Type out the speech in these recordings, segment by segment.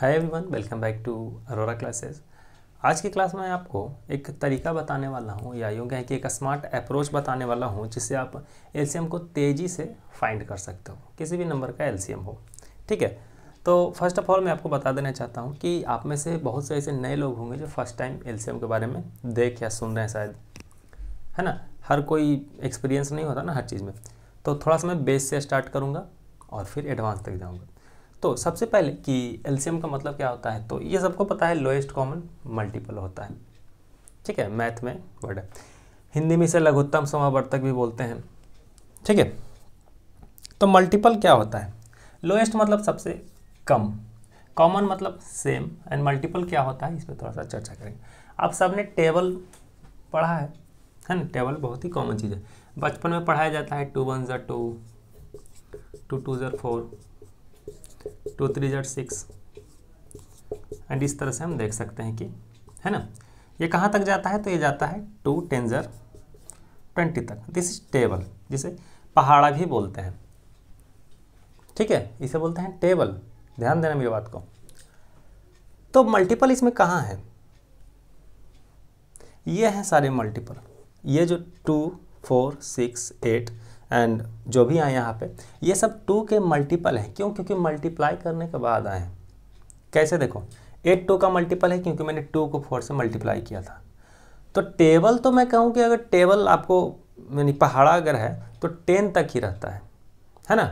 hi everyone welcome back to Arora classes आज की class में आपको एक तरीका बताने वाला हूँ या यूँ कहें कि एक स्मार्ट अप्रोच बताने वाला हूँ जिससे आप एलसीएम को तेज़ी से फाइंड कर सकते हो किसी भी नंबर का एलसीएम हो ठीक है तो फर्स्ट ऑफ ऑल मैं आपको बता देना चाहता हूँ कि आप में से बहुत से ऐसे नए लोग होंगे जो फर्स्ट टाइम एलसीएम के बारे में देख या सुन रहे हैं शायद है ना हर कोई एक्सपीरियंस नहीं होता ना हर चीज़ में तो थोड़ा सा मैं बेस से स्टार्ट करूँगा और फिर एडवांस तक जाऊँगा तो सबसे पहले कि एलसीएम का मतलब क्या होता है तो ये सबको पता है लोएस्ट कॉमन मल्टीपल होता है ठीक है मैथ में वर्ड है हिंदी में इसे लघुत्तम समावर्तक भी बोलते हैं ठीक है तो मल्टीपल क्या होता है लोएस्ट मतलब सबसे कम कॉमन मतलब सेम एंड मल्टीपल क्या होता है इस पर थोड़ा सा चर्चा करेंगे आप सब ने टेबल पढ़ा है है ना टेबल बहुत ही कॉमन चीज़ है बचपन में पढ़ाया जाता है टू वन ज़र टू टू टू ज़र फोर टू थ्री जार सिक्स एंड इस तरह से हम देख सकते हैं कि है ना ये कहाँ तक जाता है तो ये जाता है टू टेन ट्वेंटी तक दिस इज टेबल जिसे पहाड़ा भी बोलते हैं ठीक है इसे बोलते हैं टेबल ध्यान देना मेरी बात को तो मल्टीपल इसमें कहाँ है ये हैं सारे मल्टीपल ये जो two four six eight and जो भी आए यहाँ पे ये सब टू के मल्टीपल हैं क्यों क्योंकि मल्टीप्लाई करने के बाद आए कैसे देखो एट टू का मल्टीपल है क्योंकि मैंने टू को फोर से मल्टीप्लाई किया था तो टेबल तो मैं कहूँ कि अगर टेबल आपको यानी पहाड़ा अगर है तो टेन तक ही रहता है है ना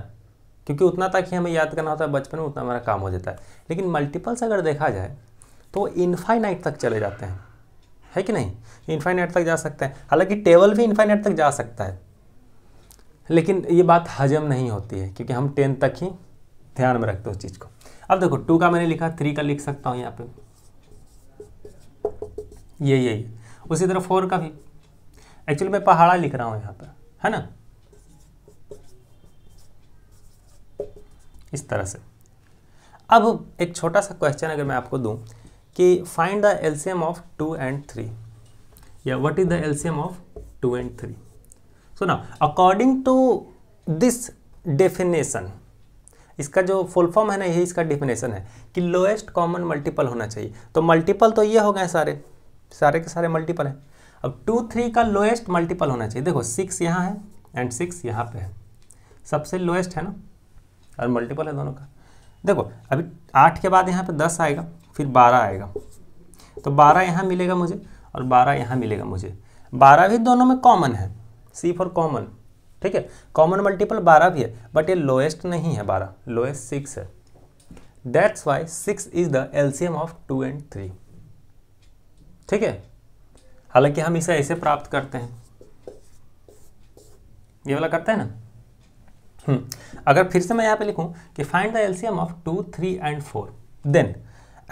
क्योंकि उतना तक ही हमें याद करना होता है बचपन में उतना हमारा काम हो जाता है लेकिन मल्टीपल्स अगर देखा जाए तो इन्फाइनाइट तक चले जाते हैं है कि नहीं इन्फाइनाइट तक जा सकते हैं हालांकि टेबल भी इन्फाइनाइट तक जा सकता है लेकिन ये बात हजम नहीं होती है क्योंकि हम टेन तक ही ध्यान में रखते हैं उस चीज़ को अब देखो टू का मैंने लिखा थ्री का लिख सकता हूँ यहाँ पे ये यही उसी तरह फोर का भी एक्चुअली मैं पहाड़ा लिख रहा हूँ यहाँ पर है ना इस तरह से अब एक छोटा सा क्वेश्चन अगर मैं आपको दूं कि find the LCM of two and three या what is the LCM of two and three so ना अकॉर्डिंग टू दिस डेफिनेशन इसका जो फुल फॉर्म है ना यही इसका डेफिनेशन है कि लोएस्ट कॉमन मल्टीपल होना चाहिए तो मल्टीपल तो ये हो गए सारे सारे के सारे मल्टीपल हैं अब टू थ्री का लोएस्ट मल्टीपल होना चाहिए देखो सिक्स यहाँ है एंड सिक्स यहाँ पे है सबसे लोएस्ट है ना और मल्टीपल है दोनों का देखो अभी आठ के बाद यहाँ पे दस आएगा फिर बारह आएगा तो बारह यहाँ मिलेगा मुझे और बारह यहाँ मिलेगा मुझे बारह भी दोनों में कॉमन है सी फॉर कॉमन ठीक है कॉमन मल्टीपल बारह भी है बट ये लोएस्ट नहीं है बारह लोएस्ट सिक्स है that's why six is the LCM of two and three ठीक है हालांकि हम इसे ऐसे प्राप्त करते हैं ये वाला करते हैं ना हम्म, अगर फिर से मैं यहां पे लिखूं कि find the LCM of two three and four then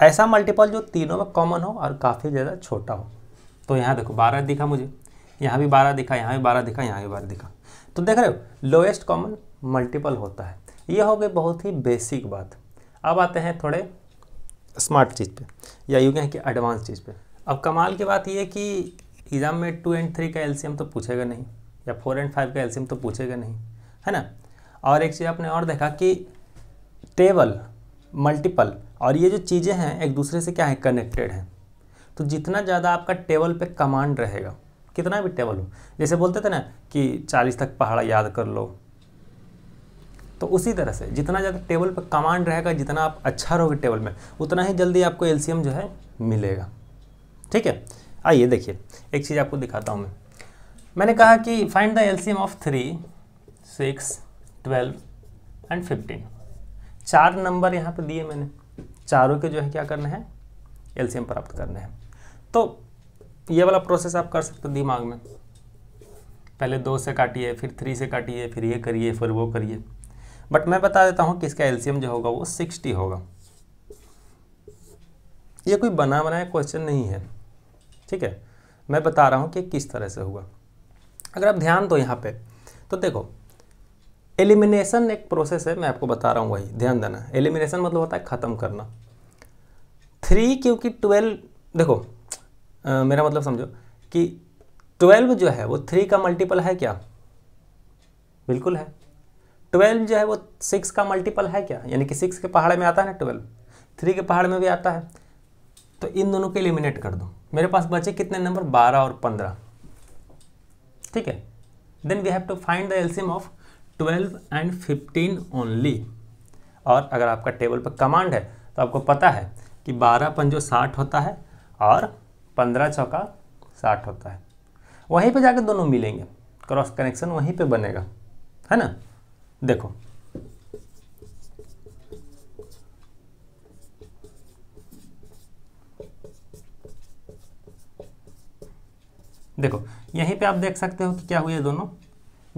ऐसा मल्टीपल जो तीनों में कॉमन हो और काफ़ी ज़्यादा छोटा हो तो यहां देखो बारह दिखा मुझे यहाँ भी बारह दिखा यहाँ भी बारह दिखा यहाँ भी बारह दिखा तो देख रहे हो लोएस्ट कॉमन मल्टीपल होता है ये हो गई बहुत ही बेसिक बात अब आते हैं थोड़े स्मार्ट चीज़ पे या यूँ कहें कि एडवांस चीज़ पे अब कमाल की बात ये कि एग्ज़ाम में टू एंड थ्री का एलसीएम तो पूछेगा नहीं या फोर एंड फाइव का एलसीएम तो पूछेगा नहीं है ना और एक चीज़ आपने और देखा कि टेबल मल्टीपल और ये जो चीज़ें हैं एक दूसरे से क्या है कनेक्टेड हैं तो जितना ज़्यादा आपका टेबल पे कमांड रहेगा कितना भी टेबल हो जैसे बोलते थे ना कि चालीस तक पहाड़ा याद कर लो तो उसी तरह से जितना ज़्यादा टेबल पर कमांड रहेगा जितना आप अच्छा रहोगे टेबल में उतना ही जल्दी आपको एल जो है मिलेगा ठीक है आइए देखिए एक चीज़ आपको दिखाता हूँ मैं मैंने कहा कि find the LCM of three six twelve and fifteen चार नंबर यहाँ पे दिए मैंने चारों के जो है क्या करने हैं एल प्राप्त करने हैं तो तो ये वाला प्रोसेस आप कर सकते हो दिमाग में पहले दो से काटिए फिर थ्री से काटिए फिर ये करिए फिर वो करिए बट मैं बता देता हूँ कि इसका एल्सियम जो होगा वो सिक्सटी होगा ये कोई बना बनाया क्वेश्चन नहीं है ठीक है मैं बता रहा हूँ कि किस तरह से होगा अगर आप ध्यान दो यहाँ पे तो देखो एलिमिनेशन एक प्रोसेस है मैं आपको बता रहा हूँ वही ध्यान देना एलिमिनेशन मतलब होता है ख़त्म करना थ्री क्योंकि ट्वेल्व देखो मेरा मतलब समझो कि ट्वेल्व जो है वो थ्री का मल्टीपल है क्या बिल्कुल है ट्वेल्व जो है वो सिक्स का मल्टीपल है क्या यानी कि सिक्स के पहाड़ में आता है ना ट्वेल्व थ्री के पहाड़ में भी आता है तो इन दोनों को एलिमिनेट कर दो मेरे पास बचे कितने नंबर बारह और पंद्रह ठीक है then we have to find the LCM of twelve and fifteen only और अगर आपका टेबल पर कमांड है तो आपको पता है कि बारह पंजो साठ होता है और पंद्रह चौका साठ होता है वहीं पे जाकर दोनों मिलेंगे क्रॉस कनेक्शन वहीं पे बनेगा है ना देखो देखो यहीं पे आप देख सकते हो कि क्या हुए दोनों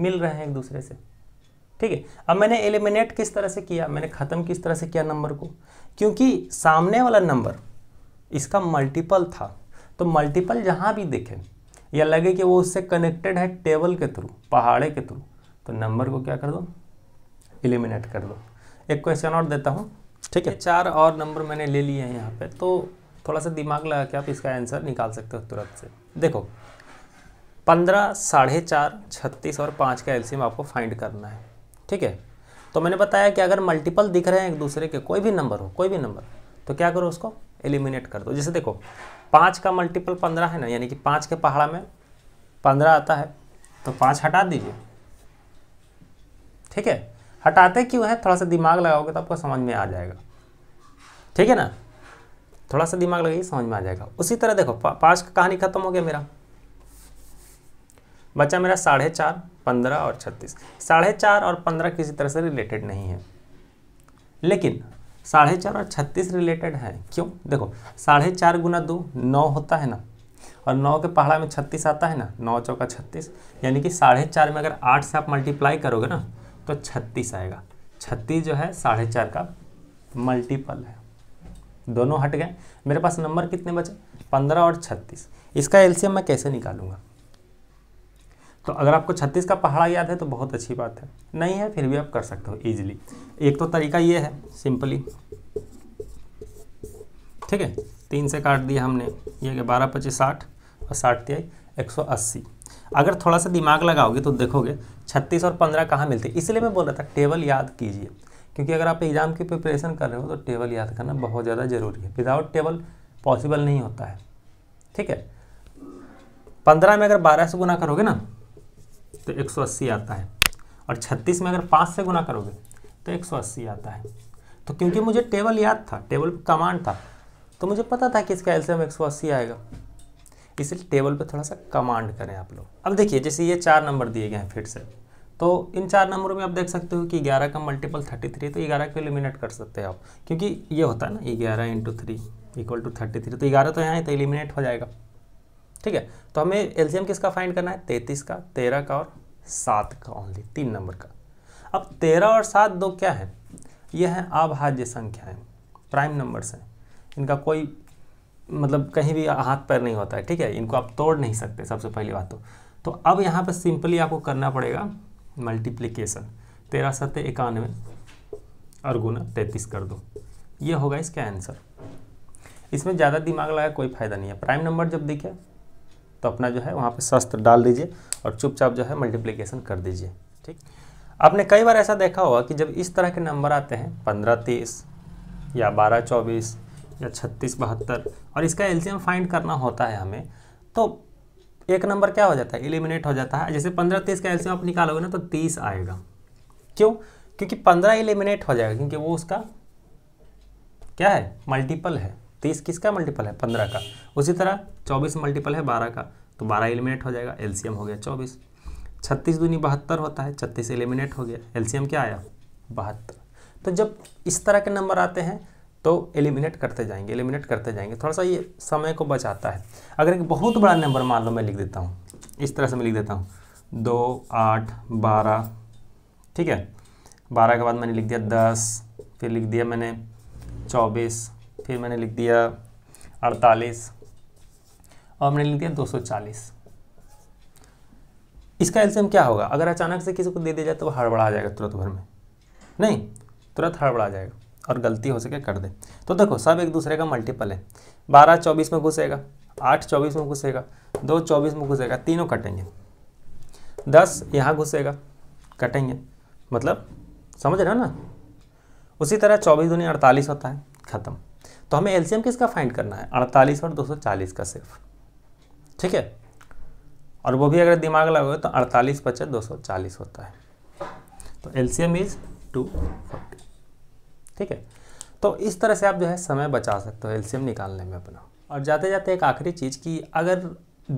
मिल रहे हैं एक दूसरे से ठीक है अब मैंने एलिमिनेट किस तरह से किया मैंने ख़त्म किस तरह से किया नंबर को क्योंकि सामने वाला नंबर इसका मल्टीपल था तो मल्टीपल जहाँ भी दिखें या लगे कि वो उससे कनेक्टेड है टेबल के थ्रू पहाड़े के थ्रू तो नंबर को क्या कर दो एलिमिनेट कर दो एक क्वेश्चन और देता हूँ ठीक है चार और नंबर मैंने ले लिए हैं यहाँ पे तो थोड़ा सा दिमाग लगा के आप इसका आंसर निकाल सकते हो तुरंत से देखो पंद्रह साढ़े चार छत्तीस और पाँच का एलसीएम आपको फाइंड करना है ठीक है तो मैंने बताया कि अगर मल्टीपल दिख रहे हैं एक दूसरे के कोई भी नंबर हो कोई भी नंबर तो क्या करो उसको एलिमिनेट कर दो जैसे देखो पाँच का मल्टीपल पंद्रह है ना यानी कि पाँच के पहाड़ा में पंद्रह आता है तो पाँच हटा दीजिए ठीक है हटाते क्यों है थोड़ा सा दिमाग लगाओगे तो आपको समझ में आ जाएगा ठीक है ना थोड़ा सा दिमाग लगाइए समझ में आ जाएगा उसी तरह देखो पा, पाँच का कहानी खत्म हो गया मेरा बच्चा मेरा साढ़े चार पंद्रह और छत्तीस साढ़े चार और पंद्रह किसी तरह से रिलेटेड नहीं है लेकिन साढ़े चार और छत्तीस रिलेटेड है क्यों देखो साढ़े चार गुना दो नौ होता है ना और नौ के पहाड़ा में छत्तीस आता है ना नौ चौका छत्तीस यानी कि साढ़े चार में अगर आठ से आप मल्टीप्लाई करोगे ना तो छत्तीस आएगा छत्तीस जो है साढ़े चार का मल्टीपल है दोनों हट गए मेरे पास नंबर कितने बचे पंद्रह और छत्तीस इसका एलसीएम मैं कैसे निकालूंगा तो अगर आपको छत्तीस का पहाड़ा याद है तो बहुत अच्छी बात है नहीं है फिर भी आप कर सकते हो ईजिली एक तो तरीका ये है सिंपली ठीक है तीन से काट दिया हमने ये बारह पच्चीस साठ और साठ तिहाई एक सौ अस्सी अगर थोड़ा सा दिमाग लगाओगे तो देखोगे छत्तीस और पंद्रह कहाँ मिलते इसलिए मैं बोल रहा था टेबल याद कीजिए क्योंकि अगर आप एग्ज़ाम की प्रिपरेशन कर रहे हो तो टेबल याद करना बहुत ज़्यादा ज़रूरी है विदाउट टेबल पॉसिबल नहीं होता है ठीक है पंद्रह में अगर बारह से गुना करोगे ना तो 180 आता है और 36 में अगर पाँच से गुना करोगे तो 180 आता है तो क्योंकि मुझे टेबल याद था टेबल पर कमांड था तो मुझे पता था कि इसका एल्सियम 180 आएगा इसलिए टेबल पे थोड़ा सा कमांड करें आप लोग अब देखिए जैसे ये चार नंबर दिए गए हैं फिर से तो इन चार नंबरों में आप देख सकते हो कि 11 का मल्टीपल 33 तो 11 को एलिमिनेट कर सकते हैं आप क्योंकि ये होता है ना ग्यारह into three equal to thirty three तो ग्यारह तो यहाँ तो एलिमिनेट हो जाएगा ठीक है तो हमें एलसीएम किसका फाइंड करना है तैतीस का तेरह का और सात का ओनली तीन नंबर का अब तेरह और सात दो क्या है यह है अभाज्य संख्याएं प्राइम नंबर्स हैं इनका कोई मतलब कहीं भी हाथ पैर नहीं होता है ठीक है इनको आप तोड़ नहीं सकते सबसे पहली बात तो तो अब यहाँ पर सिंपली आपको करना पड़ेगा मल्टीप्लीकेशन तेरह सत्य इक्यानवे और गुना तैतीस कर दो ये होगा इसका आंसर इसमें ज़्यादा दिमाग लगाया कोई फ़ायदा नहीं है प्राइम नंबर जब दिखे तो अपना जो है वहाँ पे शस्त्र डाल दीजिए और चुपचाप जो है मल्टीप्लिकेशन कर दीजिए ठीक आपने कई बार ऐसा देखा होगा कि जब इस तरह के नंबर आते हैं पंद्रह तीस या बारह चौबीस या छत्तीस बहत्तर और इसका एलसीएम फाइंड करना होता है हमें तो एक नंबर क्या हो जाता है एलिमिनेट हो जाता है जैसे पंद्रह तीस का एल्सियम आप निकालोगे ना तो तीस आएगा क्यों क्योंकि पंद्रह एलिमिनेट हो जाएगा क्योंकि वो उसका क्या है मल्टीपल है तीस किसका मल्टीपल है पंद्रह का उसी तरह चौबीस मल्टीपल है बारह का तो बारह एलिमिनेट हो जाएगा एलसीएम हो गया चौबीस छत्तीस दूनी बहत्तर होता है छत्तीस एलिमिनेट हो गया एलसीएम क्या आया बहत्तर तो जब इस तरह के नंबर आते हैं तो एलिमिनेट करते जाएंगे एलिमिनेट करते जाएंगे थोड़ा सा ये समय को बचाता है अगर एक बहुत बड़ा नंबर मान लो मैं लिख देता हूँ इस तरह से मैं लिख देता हूँ दो आठ बारह ठीक है बारह के बाद मैंने लिख दिया दस फिर लिख दिया मैंने चौबीस फिर मैंने लिख दिया अड़तालीस और मैंने लिख दिया 240 इसका एल्सियम क्या होगा अगर अचानक से किसी को दे दिया जाए तो वो हड़बड़ा जाएगा तुरंत भर में नहीं तुरंत हड़बड़ा जाएगा और गलती हो सके कर दे तो देखो सब एक दूसरे का मल्टीपल है बारह चौबीस में घुसेगा आठ चौबीस में घुसेगा दो चौबीस में घुसेगा तीनों कटेंगे दस यहाँ घुसेगा कटेंगे मतलब समझ रहे हो ना उसी तरह चौबीस दुनिया अड़तालीस होता है ख़त्म तो हमें एलसीएम किसका फाइंड करना है अड़तालीस और 240 का सिर्फ ठीक है और वो भी अगर दिमाग लगाओगे तो अड़तालीस पचे दो होता है तो एलसीएम इज टू ठीक है तो इस तरह से आप जो है समय बचा सकते हो एलसीएम निकालने में अपना और जाते जाते एक आखिरी चीज़ कि अगर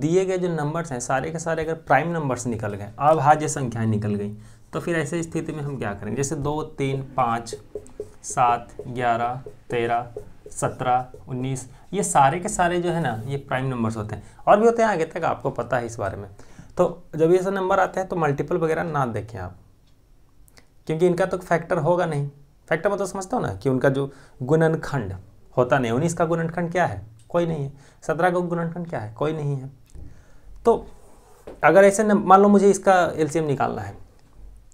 दिए गए जो नंबर्स हैं सारे के सारे अगर प्राइम नंबर्स निकल गए अभाज्य संख्याएं निकल गई तो फिर ऐसे स्थिति में हम क्या करेंगे जैसे दो तीन पाँच सात ग्यारह तेरह सत्रह उन्नीस ये सारे के सारे जो है ना ये प्राइम नंबर्स होते हैं और भी होते हैं आगे तक आपको पता है इस बारे में तो जब ये सब नंबर आते हैं तो मल्टीपल वगैरह ना देखें आप क्योंकि इनका तो फैक्टर होगा नहीं फैक्टर मतलब समझते हो ना कि उनका जो गुणनखंड होता नहीं उन्नीस का गुणनखंड क्या है कोई नहीं है सत्रह का गुणनखंड क्या है कोई नहीं है तो अगर ऐसे मान लो मुझे इसका एल निकालना है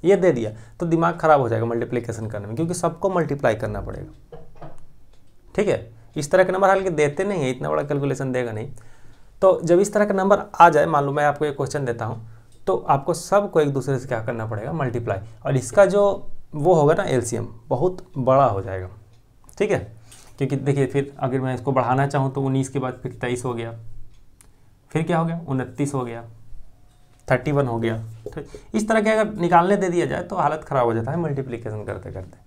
ये दे दिया तो दिमाग ख़राब हो जाएगा मल्टीप्लीकेशन करने में क्योंकि सबको मल्टीप्लाई करना पड़ेगा ठीक है इस तरह के नंबर हालांकि देते नहीं है इतना बड़ा कैलकुलेशन देगा नहीं तो जब इस तरह का नंबर आ जाए मान लो मैं आपको एक क्वेश्चन देता हूँ तो आपको सबको एक दूसरे से क्या करना पड़ेगा मल्टीप्लाई और इसका जो वो होगा ना एलसीएम बहुत बड़ा हो जाएगा ठीक है क्योंकि देखिए फिर अगर मैं इसको बढ़ाना चाहूँ तो उन्नीस के बाद फिर तेईस हो गया फिर क्या हो गया उनतीस हो गया थर्टी वन हो गया तो इस तरह के अगर निकालने दे दिया जाए तो हालत ख़राब हो जाता है मल्टीप्लीकेशन करते करते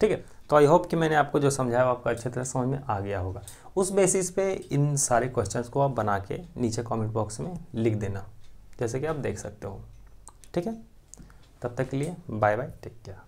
ठीक है तो आई होप कि मैंने आपको जो समझाया आपको अच्छी तरह समझ में आ गया होगा उस बेसिस पे इन सारे क्वेश्चंस को आप बना के नीचे कमेंट बॉक्स में लिख देना जैसे कि आप देख सकते हो ठीक है तब तक के लिए बाय बाय टेक केयर